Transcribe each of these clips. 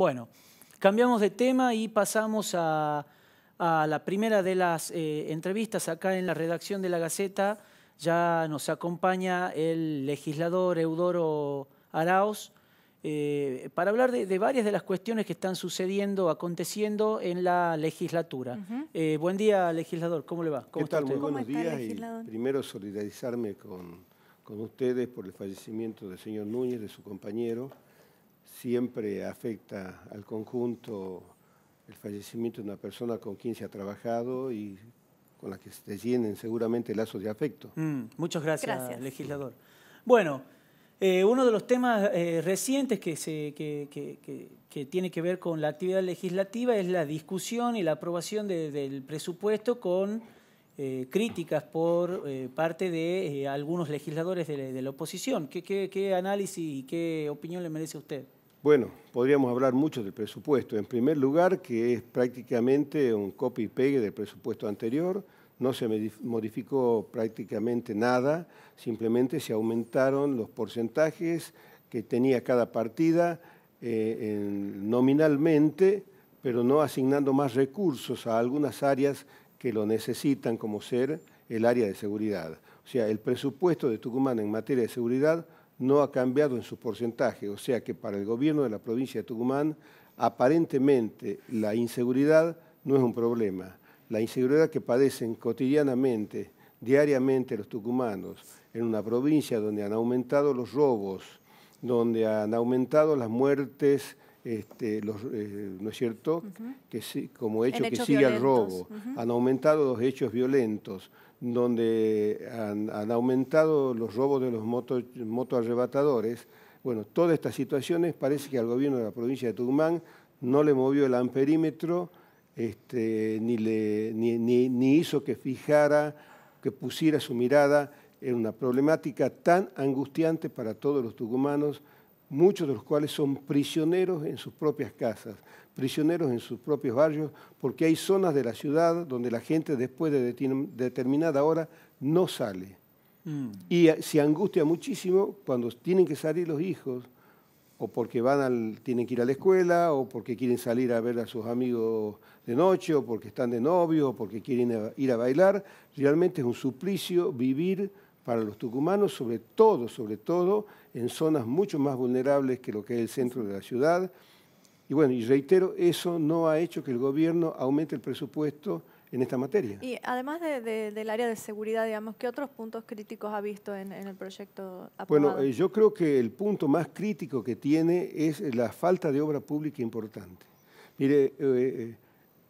Bueno, cambiamos de tema y pasamos a, la primera de las eh, entrevistas acá en la redacción de la Gaceta. Ya nos acompaña el legislador Eudoro Araos eh, para hablar de, varias de las cuestiones que están sucediendo, aconteciendo en la legislatura. Eh, buen día, legislador. ¿Cómo le va? Muy buenos días. Y primero solidarizarme con, con ustedes por el fallecimiento del señor Núñez, de su compañero siempre afecta al conjunto el fallecimiento de una persona con quien se ha trabajado y con la que se llenen seguramente lazos de afecto. Mm, muchas gracias, legislador. Bueno, eh, uno de los temas eh, recientes que, se, que, tiene que ver con la actividad legislativa es la discusión y la aprobación del presupuesto con eh, críticas por parte de algunos legisladores de la, oposición. ¿Qué, qué análisis y qué opinión le merece a usted? Bueno, podríamos hablar mucho del presupuesto. En primer lugar, que es prácticamente un copy y del presupuesto anterior. No se modificó prácticamente nada, simplemente se aumentaron los porcentajes que tenía cada partida eh, nominalmente, pero no asignando más recursos a algunas áreas que lo necesitan, como ser el área de seguridad. O sea, el presupuesto de Tucumán en materia de seguridad no ha cambiado en su porcentaje, o sea que para el gobierno de la provincia de Tucumán aparentemente la inseguridad no es un problema. La inseguridad que padecen cotidianamente, diariamente los tucumanos, en una provincia donde han aumentado los robos, donde han aumentado las muertes, este, eh, ¿no es cierto? que como hecho que sigue el robo. Han aumentado los hechos violentos, donde han, aumentado los robos de los moto motoarrebatadores. Bueno, todas estas situaciones parece que al gobierno de la provincia de Tucumán no le movió el amperímetro, este, ni hizo que fijara, que pusiera su mirada en una problemática tan angustiante para todos los tucumanos muchos de los cuales son prisioneros en sus propias casas, prisioneros en sus propios barrios, porque hay zonas de la ciudad donde la gente después de determinada hora no sale. Mm. Y eh, se angustia muchísimo cuando tienen que salir los hijos, o porque van al, tienen que ir a la escuela, o porque quieren salir a ver a sus amigos de noche, o porque están de novio, o porque quieren ir a bailar. Realmente es un suplicio vivir para los tucumanos, sobre todo, sobre todo en zonas mucho más vulnerables que lo que es el centro de la ciudad. Y bueno, y reitero, eso no ha hecho que el gobierno aumente el presupuesto en esta materia. Y además del área de seguridad, digamos, ¿qué otros puntos críticos ha visto en, el proyecto Bueno, eh, yo creo que el punto más crítico que tiene es la falta de obra pública importante. Mire, eh, eh,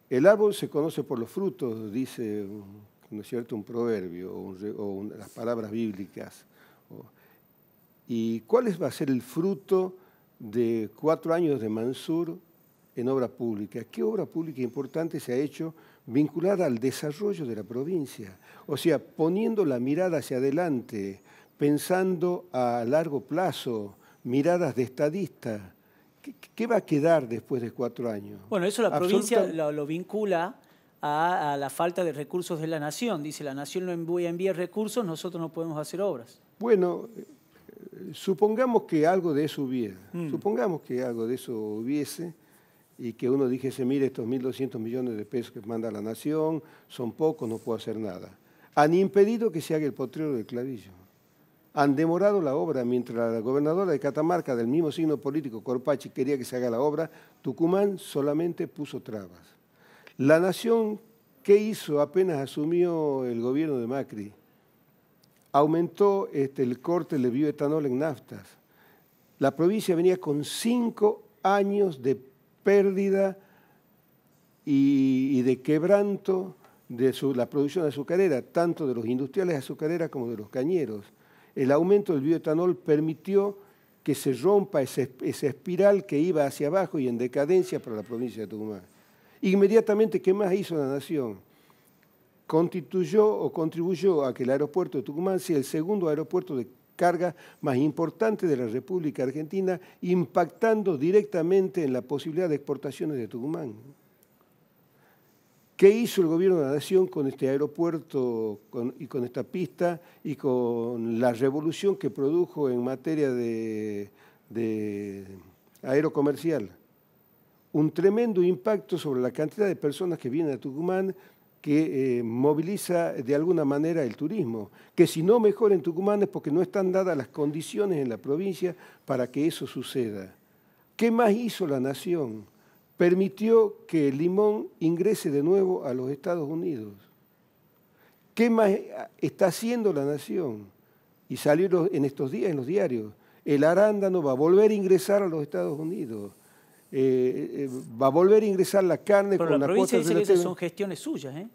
el árbol se conoce por los frutos, dice ¿no es cierto?, un proverbio o, las palabras bíblicas. ¿Y cuál va a ser el fruto de cuatro años de Mansur en obra pública? ¿Qué obra pública importante se ha hecho vinculada al desarrollo de la provincia? O sea, poniendo la mirada hacia adelante, pensando a largo plazo, miradas de estadista. ¿Qué, va a quedar después de cuatro años? Bueno, eso la provincia lo, lo vincula a, la falta de recursos de la nación. Dice, la nación no envía, enviar recursos, nosotros no podemos hacer obras. Bueno, eh, supongamos que algo de eso hubiera, mm. supongamos que algo de eso hubiese y que uno dijese, mire, estos 1.200 millones de pesos que manda la nación son pocos, no puedo hacer nada. Han impedido que se haga el potrero del clavillo. Han demorado la obra, mientras la gobernadora de Catamarca, del mismo signo político, Corpachi, quería que se haga la obra, Tucumán solamente puso trabas. La Nación, ¿qué hizo apenas asumió el gobierno de Macri? Aumentó este, el corte de bioetanol en naftas. La provincia venía con cinco años de pérdida y, de quebranto de la producción azucarera, tanto de los industriales azucarera como de los cañeros. El aumento del bioetanol permitió que se rompa esa espiral que iba hacia abajo y en decadencia para la provincia de Tucumán. Inmediatamente, ¿qué más hizo la Nación? Constituyó o contribuyó a que el aeropuerto de Tucumán sea el segundo aeropuerto de carga más importante de la República Argentina, impactando directamente en la posibilidad de exportaciones de Tucumán. ¿Qué hizo el gobierno de la nación con este aeropuerto y con esta pista y con la revolución que produjo en materia de, de aerocomercial? un tremendo impacto sobre la cantidad de personas que vienen a Tucumán, que eh, moviliza de alguna manera el turismo, que si no mejora en Tucumán es porque no están dadas las condiciones en la provincia para que eso suceda. ¿Qué más hizo la nación? Permitió que el Limón ingrese de nuevo a los Estados Unidos. ¿Qué más está haciendo la nación? Y salió en estos días en los diarios. El arándano va a volver a ingresar a los Estados Unidos eh, eh, va a volver a ingresar la carne con la, dice que son gestiones suyas, ¿eh?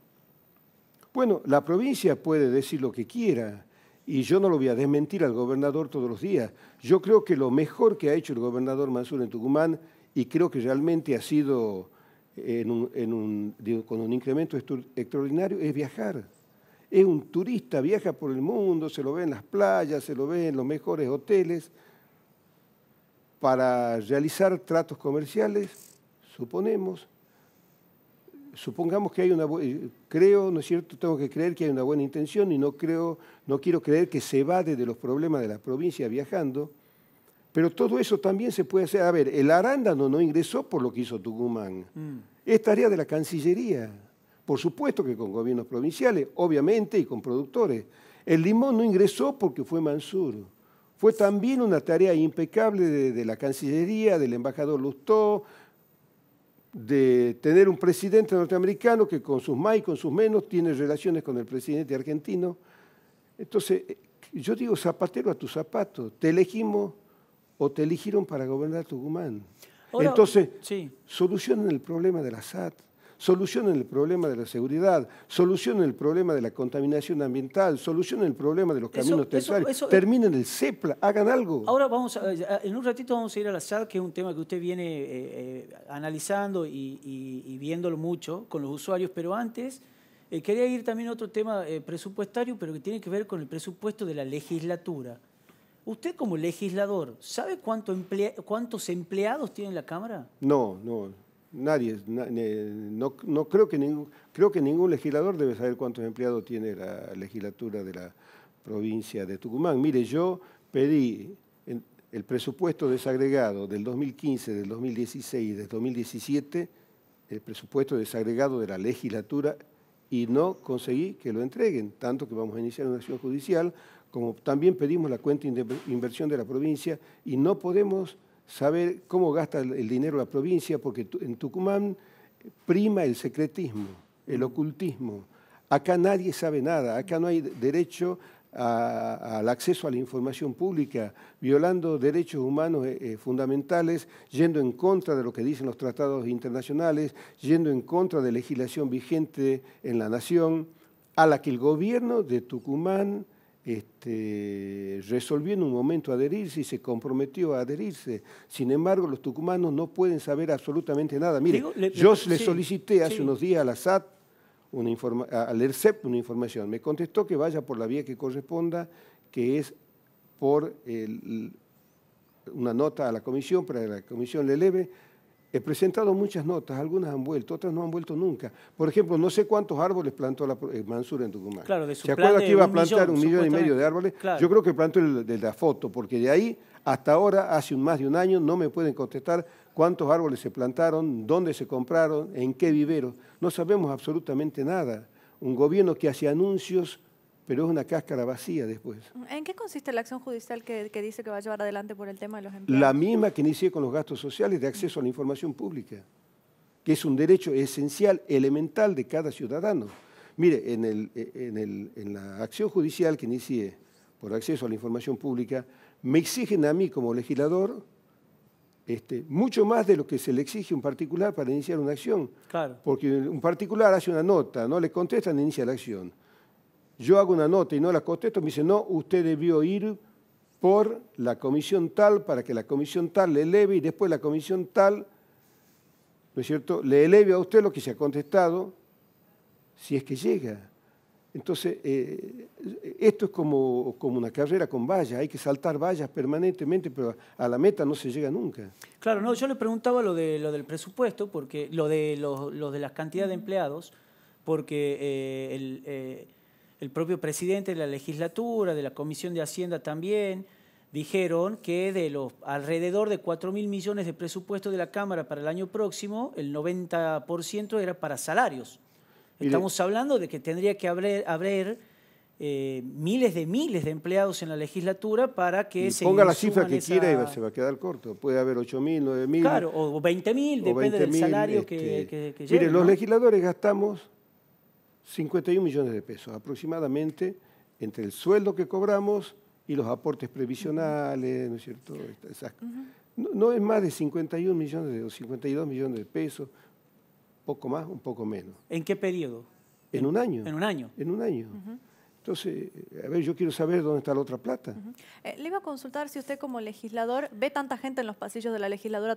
Bueno, la provincia puede decir lo que quiera y yo no lo voy a desmentir al gobernador todos los días. Yo creo que lo mejor que ha hecho el gobernador Mansur en Tucumán y creo que realmente ha sido con un incremento extraordinario es viajar. Es un turista, viaja por el mundo, se lo ve en las playas, se lo ve en los mejores hoteles para realizar tratos comerciales, suponemos, supongamos que hay una eh, creo, ¿no es cierto? Tengo que creer que hay una buena intención y no creo, no quiero creer que se evade de los problemas de la provincia viajando, pero todo eso también se puede hacer. A ver, el arándano no ingresó por lo que hizo Tucumán. Esta mm. Es tarea de la Cancillería, por supuesto que con gobiernos provinciales, obviamente, y con productores. El limón no ingresó porque fue Mansur. Fue también una tarea impecable de, la Cancillería, del embajador Lustó, de tener un presidente norteamericano que con sus más y con sus menos tiene relaciones con el presidente argentino. Entonces, eh, yo digo zapatero a tu zapato, te elegimos o te eligieron para gobernar Tucumán. Entonces, solucionen el problema de la SAT solucionen el problema de la seguridad, solucionen el problema de la contaminación ambiental, solucionen el problema de los caminos terciarios, eh, terminen el CEPLA, hagan algo. Ahora vamos, eh, en un ratito vamos a ir a la SAD, que es un tema que usted viene eh, analizando y, viéndolo mucho con los usuarios, pero antes... quería ir también a otro tema presupuestario, pero que tiene que ver con el presupuesto de la legislatura. Usted como legislador, ¿sabe cuánto cuántos empleados tiene la Cámara? No, no, Nadie, no, creo, que ningún, creo que ningún legislador debe saber cuántos empleados tiene la legislatura de la provincia de Tucumán. Mire, yo pedí el presupuesto desagregado del 2015, del 2016 y del 2017, el presupuesto desagregado de la legislatura, y no conseguí que lo entreguen, tanto que vamos a iniciar una acción judicial, como también pedimos la cuenta de inversión de la provincia y no podemos saber cómo gasta el dinero la provincia, porque en Tucumán prima el secretismo, el mm. ocultismo. Acá nadie sabe nada, acá no hay derecho al acceso a la información pública, violando derechos humanos eh, eh, fundamentales, yendo en contra de lo que dicen los tratados internacionales, yendo en contra de legislación vigente en la nación, a la que el gobierno de Tucumán este, resolvió en un momento adherirse y se comprometió a adherirse. Sin embargo, los tucumanos no pueden saber absolutamente nada. Mire, yo le, solicité hace unos días a la SAT, una al ERCEP, una información. Me contestó que vaya por la vía que corresponda, que es por una nota a la comisión, para que la comisión le eleve He presentado muchas notas, algunas han vuelto, otras no han vuelto nunca. Por ejemplo, no sé cuántos árboles plantó la, eh, Mansur en Tucumán. ¿Se acuerda que iba a plantar un millón y medio de árboles? Yo creo que plantó el de la foto, porque de ahí hasta ahora, hace más de un año, no me pueden contestar cuántos árboles se plantaron, dónde se compraron, en qué vivero. No sabemos absolutamente nada. Un gobierno que hace anuncios pero es una cáscara vacía después. ¿En qué consiste la acción judicial que, dice que va a llevar adelante por el tema de los empleados? La misma que inicié con los gastos sociales de acceso a la información pública, que es un derecho esencial, elemental de cada ciudadano. Mire, en, la acción judicial que inicié por acceso a la información pública, me exigen a mí como legislador este, mucho más de lo que se le exige a un particular para iniciar una acción. Porque un particular hace una nota, no le contestan, e inicia la acción yo hago una nota y no la contesto, me dice, no, usted debió ir por la comisión tal para que la comisión tal le eleve y después la comisión tal, ¿no es cierto?, le eleve a usted lo que se ha contestado, si es que llega. Entonces, eh, esto es como, como, una carrera con vallas, hay que saltar vallas permanentemente, pero a la meta no se llega nunca. Claro, no, yo le preguntaba lo, de, lo del presupuesto, porque lo de, lo, de las cantidades de empleados, porque eh, el, eh, el propio presidente de la legislatura, de la Comisión de Hacienda también, dijeron que de los alrededor de 4 mil millones de presupuesto de la Cámara para el año próximo, el 90% era para salarios. Estamos hablando de que tendría que haber, haber eh, miles de miles de empleados en la legislatura para que se ponga la cifra que quiera y se va a quedar corto. Puede haber mil, 8.000, mil, Claro, o mil depende del salario que, este, que, lleve, Mire, los legisladores gastamos 51 millones de pesos aproximadamente entre el sueldo que cobramos y los aportes previsionales, ¿no es cierto? Exacto. no, es más de 51 millones de, o 52 millones de pesos, poco más, un poco menos. ¿En qué periodo? En, un año. En un año. En un año. Entonces, eh, a ver, yo quiero saber dónde está la otra plata. Eh, le iba a consultar si usted como legislador ve tanta gente en los pasillos de la legislatura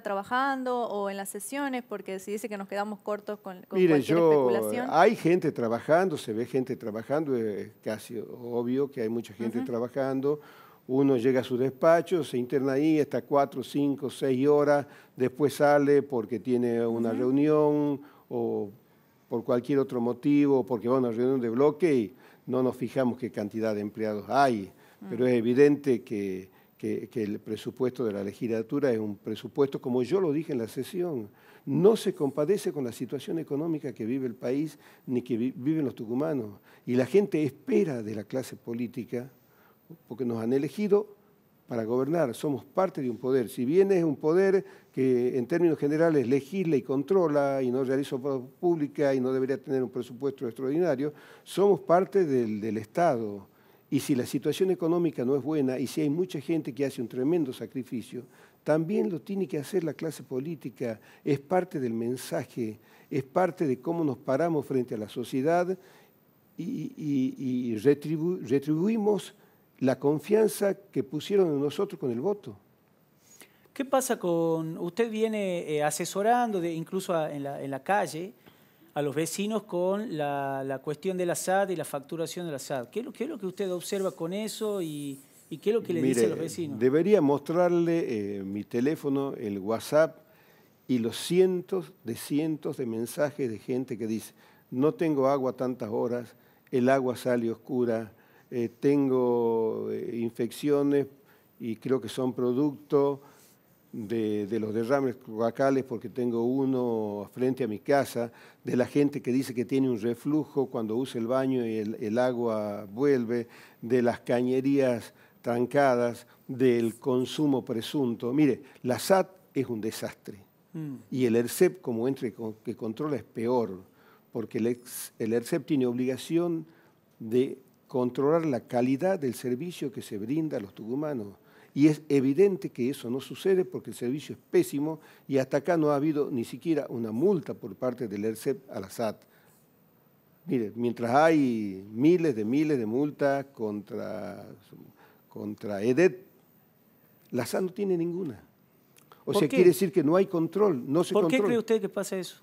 trabajando o en las sesiones, porque si dice que nos quedamos cortos con, con Mire, yo, Hay gente trabajando, se ve gente trabajando, es casi obvio que hay mucha gente trabajando. Uno llega a su despacho, se interna ahí, está cuatro, cinco, seis horas, después sale porque tiene una reunión o por cualquier otro motivo, porque va a una reunión de bloque y no nos fijamos qué cantidad de empleados hay, pero es mm. evidente que, el presupuesto de la legislatura es un presupuesto, como yo lo dije en la sesión, no se compadece con la situación económica que vive el país ni que viven los tucumanos. Y la gente espera de la clase política, porque nos han elegido, para gobernar, somos parte de un poder. Si bien es un poder que en términos generales legisla y controla y no realiza obra pública y no debería tener un presupuesto extraordinario, somos parte del, Estado. Y si la situación económica no es buena y si hay mucha gente que hace un tremendo sacrificio, también lo tiene que hacer la clase política. Es parte del mensaje, es parte de cómo nos paramos frente a la sociedad y, retribuimos la confianza que pusieron en nosotros con el voto. ¿Qué pasa con, usted viene eh, asesorando de, incluso en, la, calle a los vecinos con la, cuestión de la SAD y la facturación de la SAD? ¿Qué, qué es lo que usted observa con eso y, qué es lo que le dicen los vecinos? Debería mostrarle eh, mi teléfono, el WhatsApp y los cientos de cientos de mensajes de gente que dice, no tengo agua tantas horas, el agua sale oscura, eh, tengo eh, infecciones y creo que son producto de, los derrames cloacales porque tengo uno frente a mi casa, de la gente que dice que tiene un reflujo cuando usa el baño y el, agua vuelve, de las cañerías trancadas, del consumo presunto. Mire, la SAT es un desastre mm. y el ERCEP como entre que controla es peor porque el ERCEP e tiene obligación de controlar la calidad del servicio que se brinda a los tucumanos. Y es evidente que eso no sucede porque el servicio es pésimo y hasta acá no ha habido ni siquiera una multa por parte del ERCEP a la SAT. Mire, mientras hay miles de miles de multas contra, contra EDET, la SAT no tiene ninguna. O sea, quiere decir que no hay control, no se controla. ¿Por qué cree usted que pasa eso?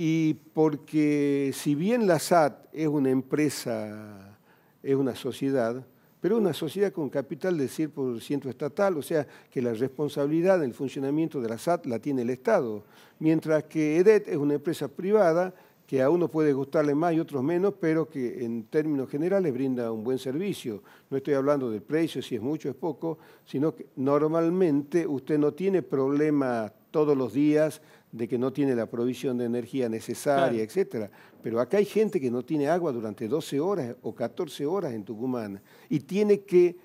y porque si bien la SAT es una empresa, es una sociedad, pero una sociedad con capital del 100% estatal, o sea que la responsabilidad del funcionamiento de la SAT la tiene el Estado, mientras que EDET es una empresa privada que a uno puede gustarle más y otros menos, pero que en términos generales brinda un buen servicio. No estoy hablando del precio, si es mucho o es poco, sino que normalmente usted no tiene problemas todos los días de que no tiene la provisión de energía necesaria, etc. etcétera. Pero acá hay gente que no tiene agua durante 12 horas o 14 horas en Tucumán y tiene que,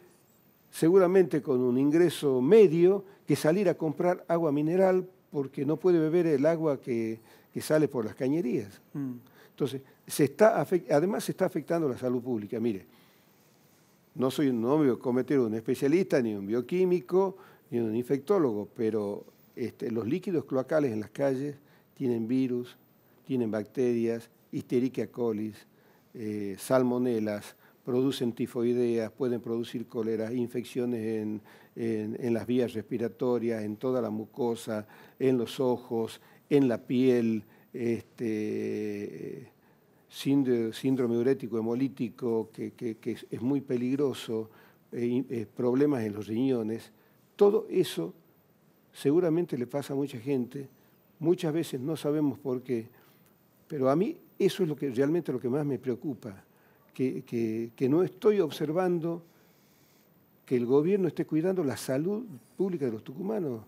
seguramente con un ingreso medio, que salir a comprar agua mineral porque no puede beber el agua que, sale por las cañerías. Mm. Entonces, se está además se está afectando la salud pública. Mire, no soy un novio cometer un especialista, ni un bioquímico, ni un infectólogo, pero este, los líquidos cloacales en las calles tienen virus, tienen bacterias, Histerichia colis, eh, salmonelas, producen tifoideas, pueden producir cóleras, infecciones en, las vías respiratorias, en toda la mucosa, en los ojos, en la piel, este, síndrome urético hemolítico, que, es muy peligroso, eh, eh, problemas en los riñones. Todo eso seguramente le pasa a mucha gente, muchas veces no sabemos por qué, pero a mí eso es lo que realmente lo que más me preocupa, que, no estoy observando que el gobierno esté cuidando la salud pública de los tucumanos,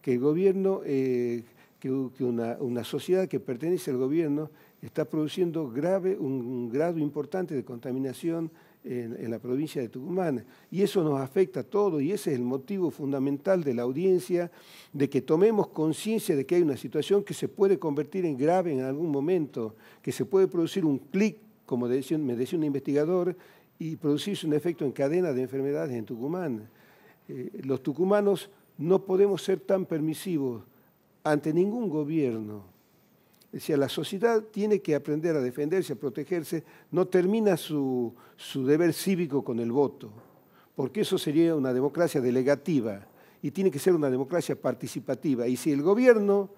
que el gobierno, eh, que, una, sociedad que pertenece al gobierno está produciendo grave, un grado importante de contaminación, en, la provincia de Tucumán. Y eso nos afecta a todos y ese es el motivo fundamental de la audiencia, de que tomemos conciencia de que hay una situación que se puede convertir en grave en algún momento, que se puede producir un clic, como me decía un investigador, y producirse un efecto en cadena de enfermedades en Tucumán. Eh, los tucumanos no podemos ser tan permisivos ante ningún gobierno Decía, la sociedad tiene que aprender a defenderse, a protegerse, no termina su, deber cívico con el voto, porque eso sería una democracia delegativa y tiene que ser una democracia participativa. Y si el gobierno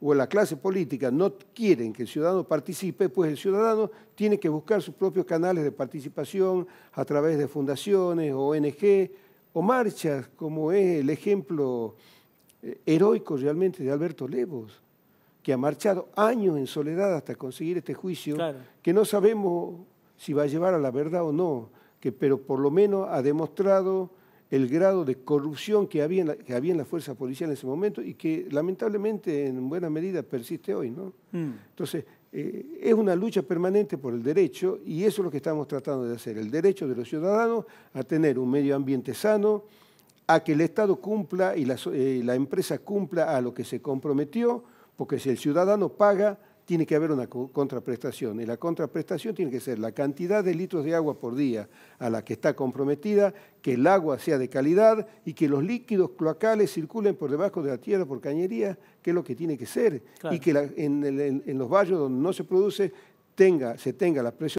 o la clase política no quieren que el ciudadano participe, pues el ciudadano tiene que buscar sus propios canales de participación a través de fundaciones, ONG o marchas, como es el ejemplo eh, heroico realmente de Alberto Levos que ha marchado años en soledad hasta conseguir este juicio, que no sabemos si va a llevar a la verdad o no, que, pero por lo menos ha demostrado el grado de corrupción que había, en la, que había en fuerza policial en ese momento y que lamentablemente en buena medida persiste hoy. ¿no? Mm. Entonces, eh, es una lucha permanente por el derecho y eso es lo que estamos tratando de hacer, el derecho de los ciudadanos a tener un medio ambiente sano, a que el Estado cumpla y la, eh, la empresa cumpla a lo que se comprometió porque si el ciudadano paga, tiene que haber una contraprestación. Y la contraprestación tiene que ser la cantidad de litros de agua por día a la que está comprometida, que el agua sea de calidad y que los líquidos cloacales circulen por debajo de la tierra por cañería, que es lo que tiene que ser. Y que en, los barrios donde no se produce tenga, se tenga la presión.